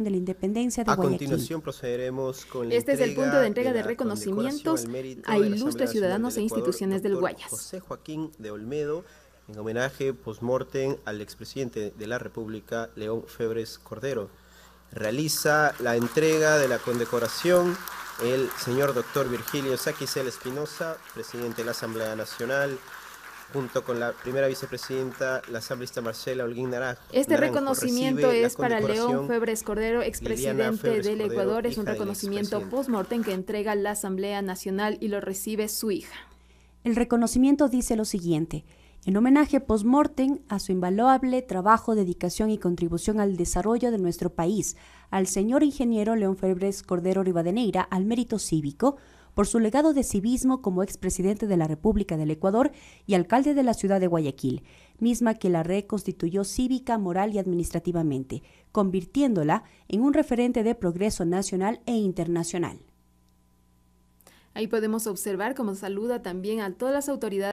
de la independencia de a continuación procederemos con la Este es el punto de entrega de, reconocimientos a ilustres ciudadanos e instituciones del Guayas. José Joaquín de Olmedo, en homenaje postmortem al expresidente de la República, León Febres Cordero. Realiza la entrega de la condecoración el señor doctor Virgilio Saquisel Espinosa, presidente de la Asamblea Nacional junto con la primera vicepresidenta, la asambleísta Marcela Holguín Naranjo. Este reconocimiento es para León Febres Cordero, expresidente del Ecuador. es un reconocimiento post-mortem que entrega la Asamblea Nacional y lo recibe su hija. El reconocimiento dice lo siguiente. En homenaje post-mortem a su invaluable trabajo, dedicación y contribución al desarrollo de nuestro país, al señor ingeniero León Febres Cordero Rivadeneira, al mérito cívico, por su legado de civismo como expresidente de la República del Ecuador y alcalde de la ciudad de Guayaquil, misma que la reconstituyó cívica, moral y administrativamente, convirtiéndola en un referente de progreso nacional e internacional. Ahí podemos observar cómo saluda también a todas las autoridades